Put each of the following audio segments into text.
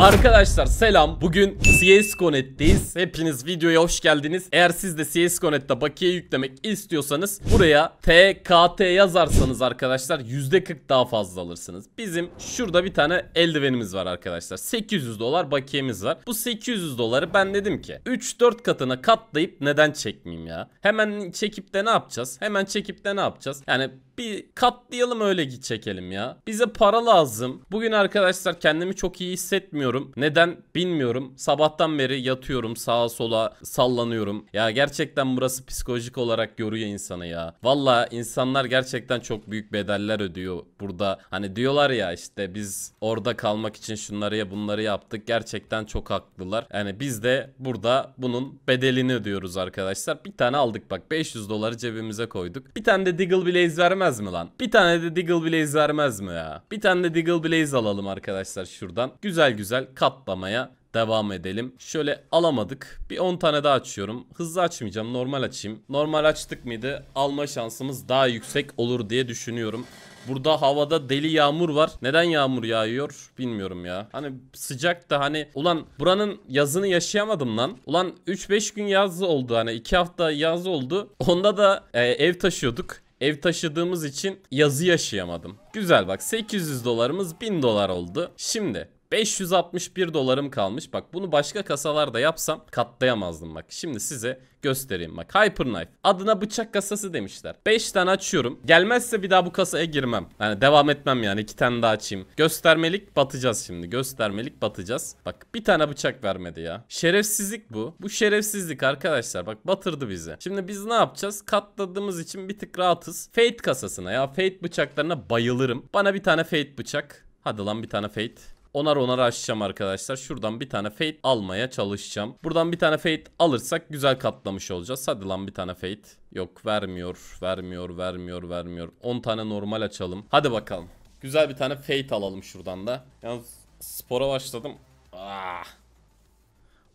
Arkadaşlar selam. Bugün CS.net'teyiz. Hepiniz videoya hoş geldiniz. Eğer siz de CS.net'te bakiye yüklemek istiyorsanız buraya TKT yazarsanız arkadaşlar %40 daha fazla alırsınız. Bizim şurada bir tane eldivenimiz var arkadaşlar. 800 dolar bakiyemiz var. Bu 800 doları ben dedim ki 3-4 katına katlayıp neden çekmeyeyim ya? Hemen çekip de ne yapacağız? Hemen çekip de ne yapacağız? Yani bir katlayalım öyle çekelim ya. Bize para lazım. Bugün arkadaşlar kendimi çok iyi hissetmiyorum düşünüyorum. Neden bilmiyorum. Sabahtan beri yatıyorum sağa sola sallanıyorum. Ya gerçekten burası psikolojik olarak yoruyor insanı ya. Valla insanlar gerçekten çok büyük bedeller ödüyor burada. Hani diyorlar ya işte biz orada kalmak için şunları ya bunları yaptık. Gerçekten çok haklılar. Yani biz de burada bunun bedelini ödüyoruz arkadaşlar. Bir tane aldık bak 500 doları cebimize koyduk. Bir tane de Diggle Blaze vermez mi lan? Bir tane de Diggle Blaze vermez mi ya? Bir tane de Diggle Blaze alalım arkadaşlar şuradan. Güzel güzel güzel katlamaya devam edelim. Şöyle alamadık. Bir 10 tane daha açıyorum. Hızlı açmayacağım. Normal açayım. Normal açtık mıydı alma şansımız daha yüksek olur diye düşünüyorum. Burada havada deli yağmur var. Neden yağmur yağıyor bilmiyorum ya. Hani sıcak da hani ulan buranın yazını yaşayamadım lan. Ulan 3-5 gün yaz oldu hani 2 hafta yaz oldu. Onda da e, ev taşıyorduk. Ev taşıdığımız için yazı yaşayamadım. Güzel bak 800 dolarımız 1000 dolar oldu. Şimdi 561 dolarım kalmış. Bak bunu başka kasalarda yapsam katlayamazdım bak. Şimdi size göstereyim bak. Hyperknife. Adına bıçak kasası demişler. 5 tane açıyorum. Gelmezse bir daha bu kasaya girmem. Yani devam etmem yani. 2 tane daha açayım. Göstermelik batacağız şimdi. Göstermelik batacağız. Bak bir tane bıçak vermedi ya. Şerefsizlik bu. Bu şerefsizlik arkadaşlar. Bak batırdı bizi. Şimdi biz ne yapacağız? Katladığımız için bir tık rahatız. Fate kasasına ya. Fate bıçaklarına bayılırım. Bana bir tane Fate bıçak. Hadi lan bir tane Fate. Onar onar açacağım arkadaşlar. Şuradan bir tane fate almaya çalışacağım. Buradan bir tane fate alırsak güzel katlamış olacağız. Hadi lan bir tane fate. Yok vermiyor, vermiyor, vermiyor, vermiyor. 10 tane normal açalım. Hadi bakalım. Güzel bir tane fate alalım şuradan da. Yalnız spora başladım. Ah.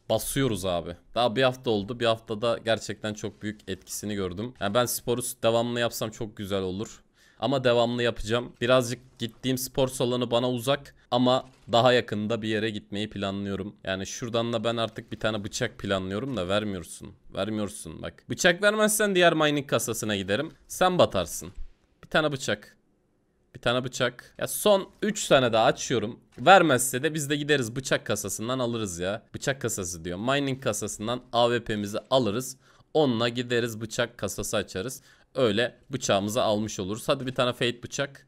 Basıyoruz abi. Daha bir hafta oldu. Bir haftada gerçekten çok büyük etkisini gördüm. Yani ben sporu devamlı yapsam çok güzel olur. Ama devamlı yapacağım. Birazcık gittiğim spor salonu bana uzak ama daha yakında bir yere gitmeyi planlıyorum. Yani şuradan da ben artık bir tane bıçak planlıyorum da vermiyorsun. Vermiyorsun bak. Bıçak vermezsen diğer mining kasasına giderim. Sen batarsın. Bir tane bıçak. Bir tane bıçak. Ya son 3 tane daha açıyorum. Vermezse de biz de gideriz bıçak kasasından alırız ya. Bıçak kasası diyor. Mining kasasından AWP'mizi alırız. Onunla gideriz bıçak kasası açarız. Öyle bıçağımızı almış oluruz. Hadi bir tane fate bıçak.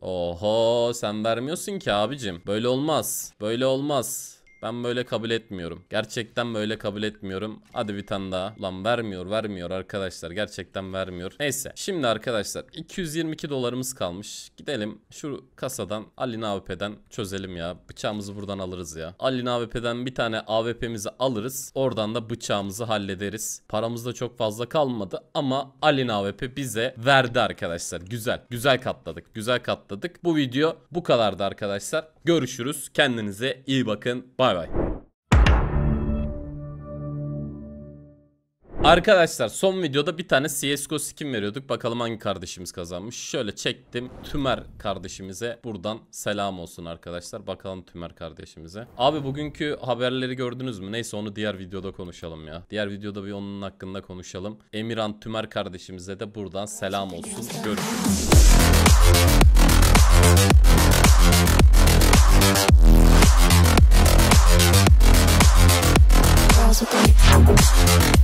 Oho sen vermiyorsun ki abicim. Böyle olmaz. Böyle olmaz. Ben böyle kabul etmiyorum. Gerçekten böyle kabul etmiyorum. Hadi bir tane daha. Lan vermiyor vermiyor arkadaşlar. Gerçekten vermiyor. Neyse. Şimdi arkadaşlar 222 dolarımız kalmış. Gidelim şu kasadan Ali AWP'den çözelim ya. Bıçağımızı buradan alırız ya. Ali AWP'den bir tane AWP'mizi alırız. Oradan da bıçağımızı hallederiz. Paramız da çok fazla kalmadı ama Ali AWP bize verdi arkadaşlar. Güzel. Güzel katladık. Güzel katladık. Bu video bu kadardı arkadaşlar. Görüşürüz. Kendinize iyi bakın. bay. Bay Arkadaşlar son videoda bir tane CSGO skin veriyorduk. Bakalım hangi kardeşimiz kazanmış. Şöyle çektim. Tümer kardeşimize buradan selam olsun arkadaşlar. Bakalım Tümer kardeşimize. Abi bugünkü haberleri gördünüz mü? Neyse onu diğer videoda konuşalım ya. Diğer videoda bir onun hakkında konuşalım. Emirhan Tümer kardeşimize de buradan selam olsun. Görüşürüz. paso por